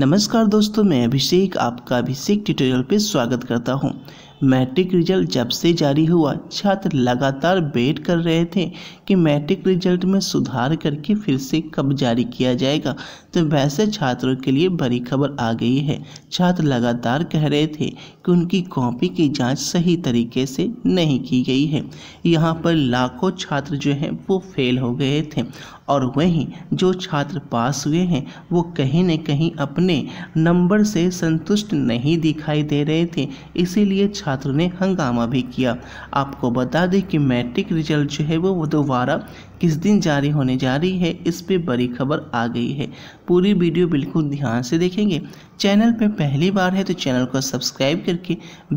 नमस्कार दोस्तों मैं अभिषेक आपका अभिषेक ट्यूटोरियल पे स्वागत करता हूँ मैट्रिक रिजल्ट जब से जारी हुआ छात्र लगातार वेट कर रहे थे कि मैट्रिक रिजल्ट में सुधार करके फिर से कब जारी किया जाएगा तो वैसे छात्रों के लिए बड़ी खबर आ गई है छात्र लगातार कह रहे थे कि उनकी कॉपी की जांच सही तरीके से नहीं की गई है यहाँ पर लाखों छात्र जो हैं वो फेल हो गए थे और वहीं जो छात्र पास हुए हैं वो कहीं न कहीं अपने नंबर से संतुष्ट नहीं दिखाई दे रहे थे इसीलिए छात्र छात्र ने हंगामा भी किया आपको बता दें कि मैट्रिक रिजल्ट जो है वो दोबारा किस दिन जारी होने जा रही है इस पर बड़ी खबर आ गई है पूरी वीडियो बिल्कुल ध्यान से देखेंगे चैनल पर पहली बार है तो चैनल को सब्सक्राइब करके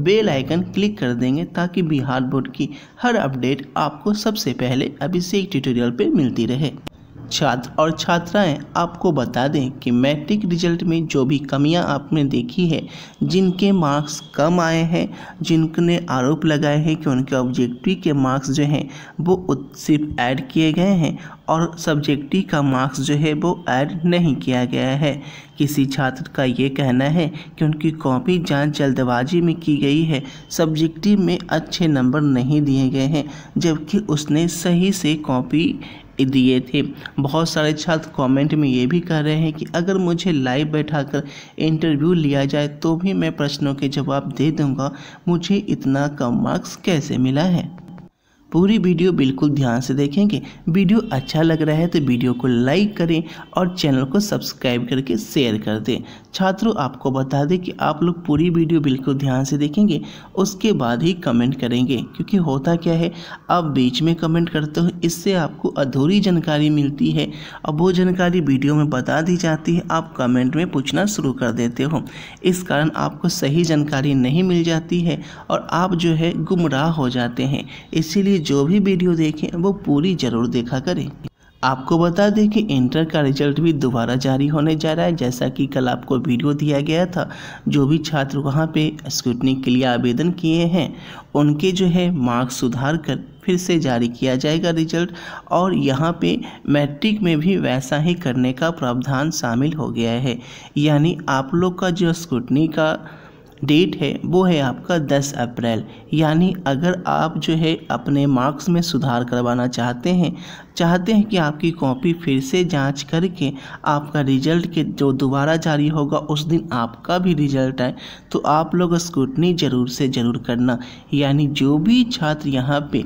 बेल आइकन क्लिक कर देंगे ताकि बिहार बोर्ड की हर अपडेट आपको सबसे पहले अभी से एक ट्यूटोरियल पर मिलती रहे छात्र और छात्राएं आपको बता दें कि मैट्रिक रिजल्ट में जो भी कमियां आपने देखी है जिनके मार्क्स कम आए हैं जिनने आरोप लगाए हैं कि उनके ऑब्जेक्टिव के मार्क्स जो हैं वो सिर्फ ऐड किए गए हैं और सब्जेक्टिव का मार्क्स जो है वो ऐड नहीं किया गया है किसी छात्र का ये कहना है कि उनकी कॉपी जाँच जल्दबाजी में की गई है सब्जेक्टिव में अच्छे नंबर नहीं दिए गए हैं जबकि उसने सही से कॉपी दिए थे बहुत सारे छात्र कमेंट में ये भी कह रहे हैं कि अगर मुझे लाइव बैठाकर इंटरव्यू लिया जाए तो भी मैं प्रश्नों के जवाब दे दूंगा मुझे इतना कम मार्क्स कैसे मिला है पूरी वीडियो बिल्कुल ध्यान से देखेंगे वीडियो अच्छा लग रहा है तो वीडियो को लाइक करें और चैनल को सब्सक्राइब करके शेयर कर दें छात्रों आपको बता दें कि आप लोग पूरी वीडियो बिल्कुल ध्यान से देखेंगे उसके बाद ही कमेंट करेंगे क्योंकि होता क्या है आप बीच में कमेंट करते हो इससे आपको अधूरी जानकारी मिलती है और वो जानकारी वीडियो में बता दी जाती है आप कमेंट में पूछना शुरू कर देते हो इस कारण आपको सही जानकारी नहीं मिल जाती है और आप जो है गुमराह हो जाते हैं इसीलिए जो भी वीडियो देखें वो पूरी ज़रूर देखा करें आपको बता दें कि इंटर का रिजल्ट भी दोबारा जारी होने जा रहा है जैसा कि कल आपको वीडियो दिया गया था जो भी छात्र वहाँ पे स्क्रूटनी के लिए आवेदन किए हैं उनके जो है मार्क्स सुधार कर फिर से जारी किया जाएगा रिजल्ट और यहाँ पे मैट्रिक में भी वैसा ही करने का प्रावधान शामिल हो गया है यानी आप लोग का जो स्क्रूटनी का डेट है वो है आपका 10 अप्रैल यानी अगर आप जो है अपने मार्क्स में सुधार करवाना चाहते हैं चाहते हैं कि आपकी कॉपी फिर से जांच करके आपका रिजल्ट के जो दोबारा जारी होगा उस दिन आपका भी रिजल्ट आए तो आप लोग स्क्रूटनी ज़रूर से ज़रूर करना यानी जो भी छात्र यहाँ पे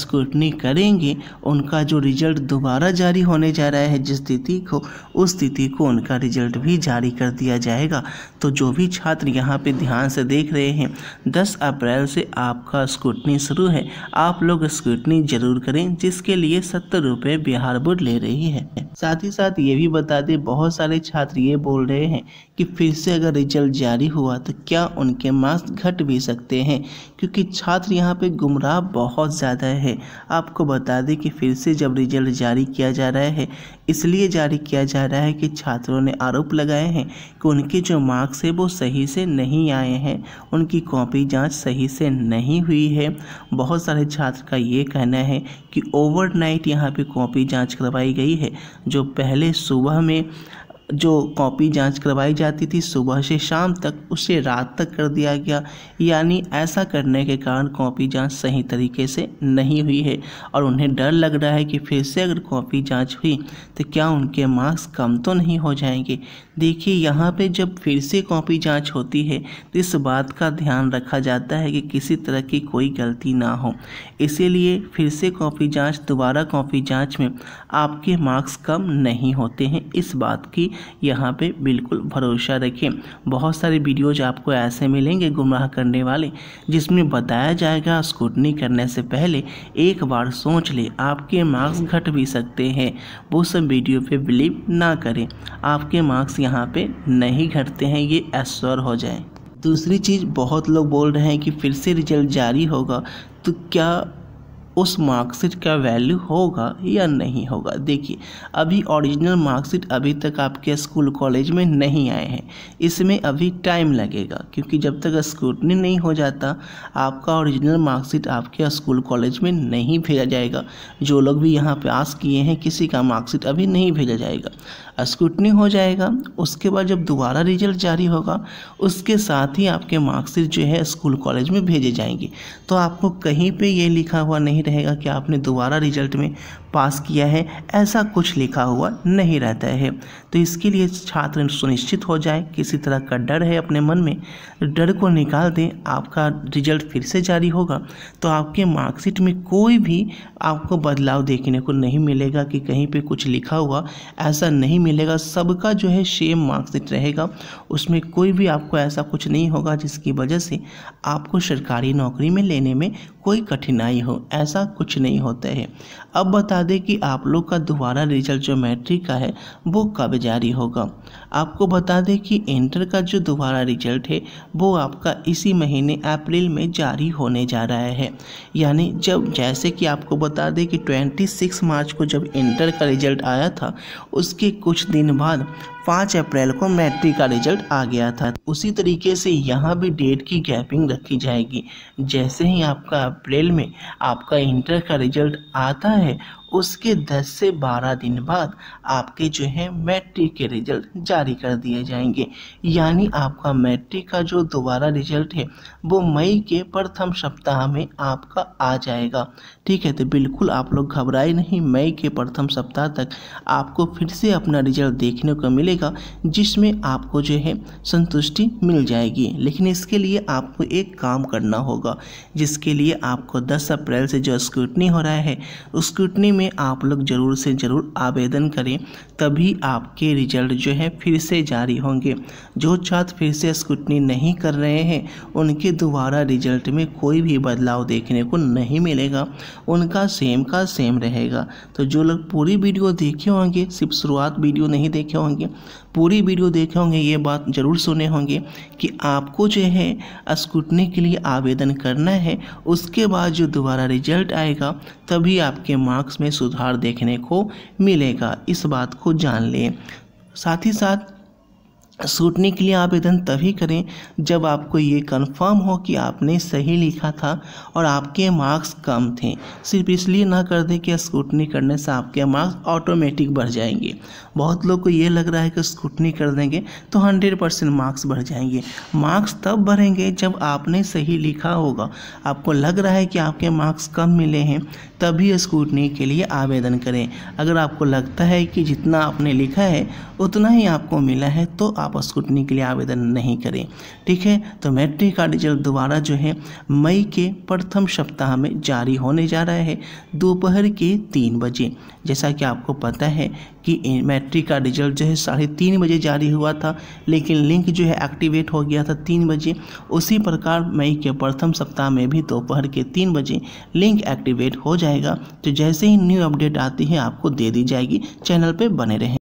स्क्रूटनी करेंगे उनका जो रिजल्ट दोबारा जारी होने जा रहा है जिस तिथि को उस तिथि को उनका रिजल्ट भी जारी कर दिया जाएगा तो जो भी छात्र यहाँ पर ध्यान से देख रहे हैं दस अप्रैल से आपका स्क्रूटनी शुरू है आप लोग स्क्रूटनी ज़रूर करें जिसके लिए सत्तर रुपए बिहार बोर्ड ले रही है साथ ही साथ ये भी बता दे बहुत सारे छात्र ये बोल रहे हैं कि फिर से अगर रिजल्ट जारी हुआ तो क्या उनके मार्क्स घट भी सकते हैं क्योंकि छात्र यहाँ पे गुमराह बहुत ज़्यादा है आपको बता दें कि फिर से जब रिजल्ट जारी किया जा रहा है इसलिए जारी किया जा रहा है कि छात्रों ने आरोप लगाए हैं कि उनके जो मार्क्स है वो सही से नहीं आए हैं उनकी कॉपी जांच सही से नहीं हुई है बहुत सारे छात्र का ये कहना है कि ओवरनाइट यहाँ पे कॉपी जांच करवाई गई है जो पहले सुबह में जो कॉपी जांच करवाई जाती थी सुबह से शाम तक उसे रात तक कर दिया गया यानी ऐसा करने के कारण कॉपी जांच सही तरीके से नहीं हुई है और उन्हें डर लग रहा है कि फिर से अगर कॉपी जांच हुई तो क्या उनके मार्क्स कम तो नहीं हो जाएंगे देखिए यहाँ पे जब फिर से कॉपी जांच होती है तो इस बात का ध्यान रखा जाता है कि किसी तरह की कोई गलती ना हो इसीलिए फिर से कॉपी जाँच दोबारा कॉपी जाँच में आपके मार्क्स कम नहीं होते हैं इस बात की यहाँ पे बिल्कुल भरोसा रखें बहुत सारे वीडियोज आपको ऐसे मिलेंगे गुमराह करने वाले जिसमें बताया जाएगा स्कूटनी करने से पहले एक बार सोच ले आपके मार्क्स घट भी सकते हैं वो सब वीडियो पे बिलीव ना करें आपके मार्क्स यहाँ पे नहीं घटते हैं ये एश्योर हो जाए दूसरी चीज़ बहुत लोग बोल रहे हैं कि फिर से रिजल्ट जारी होगा तो क्या उस मार्कशीट का वैल्यू होगा या नहीं होगा देखिए अभी ओरिजिनल मार्कशीट अभी तक आपके स्कूल कॉलेज में नहीं आए हैं इसमें अभी टाइम लगेगा क्योंकि जब तक स्क्रूटनी नहीं हो जाता आपका ओरिजिनल मार्कशीट आपके स्कूल कॉलेज में नहीं भेजा जाएगा जो लोग भी यहाँ पास किए हैं किसी का मार्कशीट अभी नहीं भेजा जाएगा स्क्रूटनी हो जाएगा उसके बाद जब दोबारा रिजल्ट जारी होगा उसके साथ ही आपके मार्कशीट जो है स्कूल कॉलेज में भेजे जाएंगे तो आपको कहीं पर यह लिखा हुआ नहीं नहीं रहेगा कि आपने दोबारा रिजल्ट में पास किया है ऐसा कुछ लिखा हुआ नहीं रहता है तो इसके लिए छात्र सुनिश्चित हो जाए किसी तरह का डर है अपने मन में डर को निकाल दें आपका रिजल्ट फिर से जारी होगा तो आपके मार्कशीट में कोई भी आपको बदलाव देखने को नहीं मिलेगा कि कहीं पे कुछ लिखा हुआ ऐसा नहीं मिलेगा सबका जो है सेम मार्कशीट रहेगा उसमें कोई भी आपको ऐसा कुछ नहीं होगा जिसकी वजह से आपको सरकारी नौकरी में लेने में कोई कठिनाई हो ऐसा कुछ नहीं होता है अब बता बता दें कि आप लोग का दोबारा रिजल्ट जो मैट्रिक का है वो कब जारी होगा आपको बता दें कि इंटर का जो दोबारा रिजल्ट है वो आपका इसी महीने अप्रैल में जारी होने जा रहा है यानी जब जैसे कि आपको बता दें कि 26 मार्च को जब इंटर का रिजल्ट आया था उसके कुछ दिन बाद पाँच अप्रैल को मैट्रिक का रिजल्ट आ गया था उसी तरीके से यहाँ भी डेट की गैपिंग रखी जाएगी जैसे ही आपका अप्रैल में आपका इंटर का रिजल्ट आता है उसके 10 से 12 दिन बाद आपके जो है मैट्रिक के रिजल्ट जारी कर दिए जाएंगे यानी आपका मैट्रिक का जो दोबारा रिजल्ट है वो मई के प्रथम सप्ताह में आपका आ जाएगा ठीक है तो बिल्कुल आप लोग घबराए नहीं मई के प्रथम सप्ताह तक आपको फिर से अपना रिजल्ट देखने को मिले मिलेगा जिसमें आपको जो है संतुष्टि मिल जाएगी लेकिन इसके लिए आपको एक काम करना होगा जिसके लिए आपको 10 अप्रैल से जो स्क्रूटनी हो रहा है स्क्रूटनी में आप लोग ज़रूर से ज़रूर आवेदन करें तभी आपके रिजल्ट जो है फिर से जारी होंगे जो छात्र फिर से स्क्रूटनी नहीं कर रहे हैं उनके दोबारा रिजल्ट में कोई भी बदलाव देखने को नहीं मिलेगा उनका सेम का सेम रहेगा तो जो लोग पूरी वीडियो देखे होंगे सिर्फ शुरुआत वीडियो नहीं देखे होंगे पूरी वीडियो देखे होंगे ये बात ज़रूर सुने होंगे कि आपको जो है स्कूटनी के लिए आवेदन करना है उसके बाद जो दोबारा रिजल्ट आएगा तभी आपके मार्क्स में सुधार देखने को मिलेगा इस बात को जान लें साथ ही साथ सूटने के लिए आवेदन तभी करें जब आपको ये कंफर्म हो कि आपने सही लिखा था और आपके मार्क्स कम थे सिर्फ इसलिए ना कर दें कि स्कूटनी करने से आपके मार्क्स ऑटोमेटिक बढ़ जाएंगे बहुत लोग को ये लग रहा है कि स्कूटनी कर देंगे तो हंड्रेड परसेंट मार्क्स बढ़ जाएंगे मार्क्स तब बढ़ेंगे जब आपने सही लिखा होगा आपको लग रहा है कि आपके मार्क्स कम मिले हैं तभी स्कूटनी के लिए आवेदन करें अगर आपको लगता है कि जितना आपने लिखा है उतना ही आपको मिला है तो आप आप स्कूटनी के लिए आवेदन नहीं करें ठीक है तो मैट्रिक का रिजल्ट दोबारा जो है मई के प्रथम सप्ताह में जारी होने जा रहा है दोपहर के तीन बजे जैसा कि आपको पता है कि मैट्रिक का रिजल्ट जो है साढ़े तीन बजे जारी हुआ था लेकिन लिंक जो है एक्टिवेट हो गया था तीन बजे उसी प्रकार मई के प्रथम सप्ताह में भी दोपहर के तीन बजे लिंक एक्टिवेट हो जाएगा तो जैसे ही न्यू अपडेट आती है आपको दे दी जाएगी चैनल पर बने रहें